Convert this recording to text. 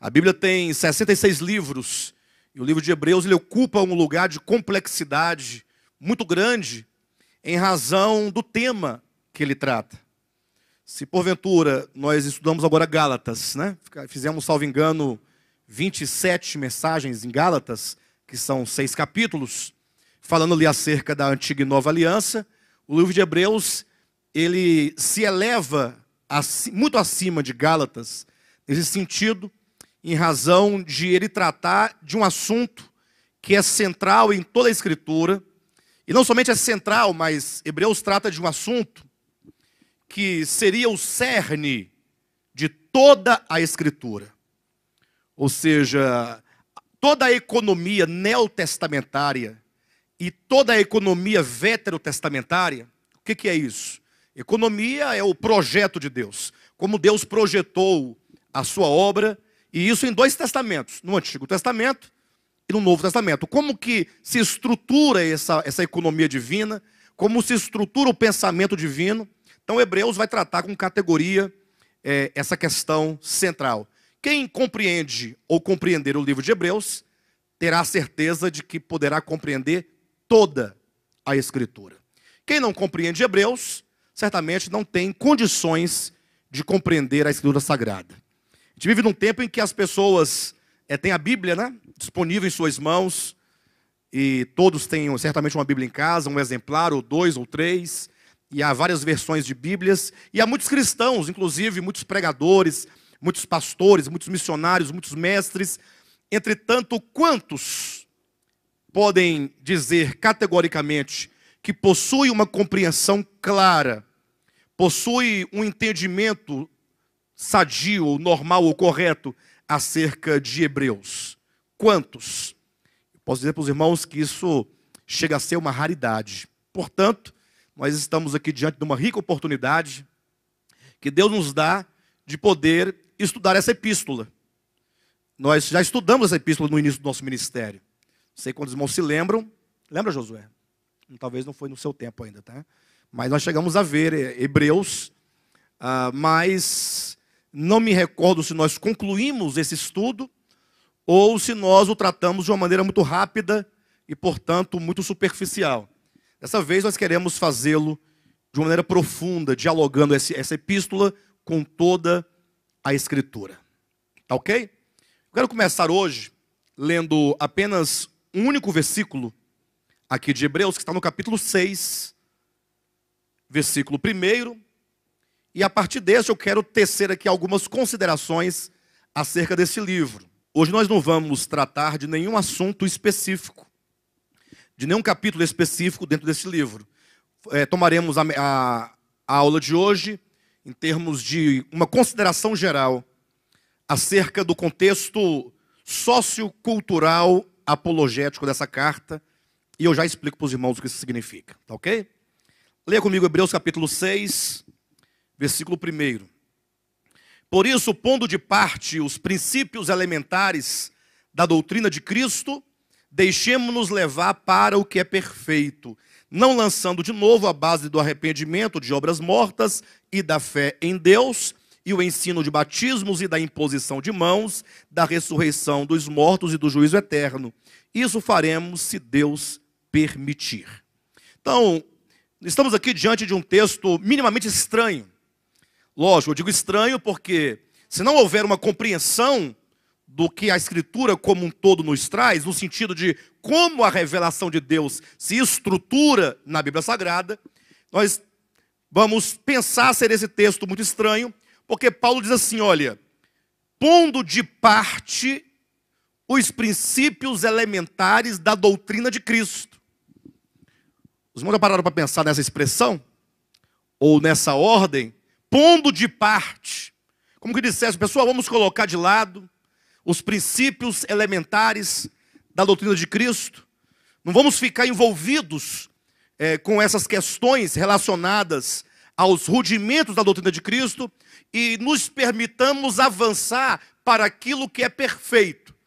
A Bíblia tem 66 livros, e o livro de Hebreus ele ocupa um lugar de complexidade muito grande em razão do tema que ele trata. Se porventura nós estudamos agora Gálatas, né? Fizemos, salvo engano, 27 mensagens em Gálatas, que são seis capítulos, falando ali acerca da antiga e nova aliança. O livro de Hebreus ele se eleva muito acima de Gálatas nesse sentido em razão de ele tratar de um assunto que é central em toda a Escritura. E não somente é central, mas Hebreus trata de um assunto que seria o cerne de toda a Escritura. Ou seja, toda a economia neotestamentária e toda a economia veterotestamentária, o que, que é isso? Economia é o projeto de Deus, como Deus projetou a sua obra e isso em dois testamentos, no Antigo Testamento e no Novo Testamento. Como que se estrutura essa, essa economia divina? Como se estrutura o pensamento divino? Então, Hebreus vai tratar com categoria é, essa questão central. Quem compreende ou compreender o livro de Hebreus terá a certeza de que poderá compreender toda a Escritura. Quem não compreende Hebreus certamente não tem condições de compreender a Escritura Sagrada. A gente vive num tempo em que as pessoas é, têm a Bíblia né, disponível em suas mãos, e todos têm certamente uma Bíblia em casa, um exemplar, ou dois, ou três, e há várias versões de Bíblias, e há muitos cristãos, inclusive muitos pregadores, muitos pastores, muitos missionários, muitos mestres. Entretanto, quantos podem dizer categoricamente que possui uma compreensão clara, possui um entendimento sadio, ou normal, ou correto acerca de Hebreus. Quantos? posso dizer para os irmãos que isso chega a ser uma raridade. Portanto, nós estamos aqui diante de uma rica oportunidade que Deus nos dá de poder estudar essa epístola. Nós já estudamos essa epístola no início do nosso ministério. Não sei quantos irmãos se lembram. Lembra, Josué? Talvez não foi no seu tempo ainda, tá? Mas nós chegamos a ver é, Hebreus, ah, mas não me recordo se nós concluímos esse estudo ou se nós o tratamos de uma maneira muito rápida e, portanto, muito superficial. Dessa vez nós queremos fazê-lo de uma maneira profunda, dialogando essa epístola com toda a Escritura. Tá ok? Eu quero começar hoje lendo apenas um único versículo aqui de Hebreus, que está no capítulo 6, versículo 1 e a partir desse eu quero tecer aqui algumas considerações acerca desse livro. Hoje nós não vamos tratar de nenhum assunto específico, de nenhum capítulo específico dentro desse livro. É, tomaremos a, a, a aula de hoje em termos de uma consideração geral acerca do contexto sociocultural apologético dessa carta, e eu já explico para os irmãos o que isso significa, tá ok? Leia comigo Hebreus capítulo 6, versículo 1. Por isso, pondo de parte os princípios elementares da doutrina de Cristo, deixemos-nos levar para o que é perfeito, não lançando de novo a base do arrependimento de obras mortas e da fé em Deus, e o ensino de batismos e da imposição de mãos, da ressurreição dos mortos e do juízo eterno. Isso faremos se Deus permitir. Então, estamos aqui diante de um texto minimamente estranho Lógico, eu digo estranho porque se não houver uma compreensão do que a Escritura como um todo nos traz, no sentido de como a revelação de Deus se estrutura na Bíblia Sagrada, nós vamos pensar ser esse texto muito estranho, porque Paulo diz assim: olha, pondo de parte os princípios elementares da doutrina de Cristo. Os irmãos já pararam para pensar nessa expressão? Ou nessa ordem? pondo de parte, como que dissesse, pessoal, vamos colocar de lado os princípios elementares da doutrina de Cristo, não vamos ficar envolvidos é, com essas questões relacionadas aos rudimentos da doutrina de Cristo e nos permitamos avançar para aquilo que é perfeito.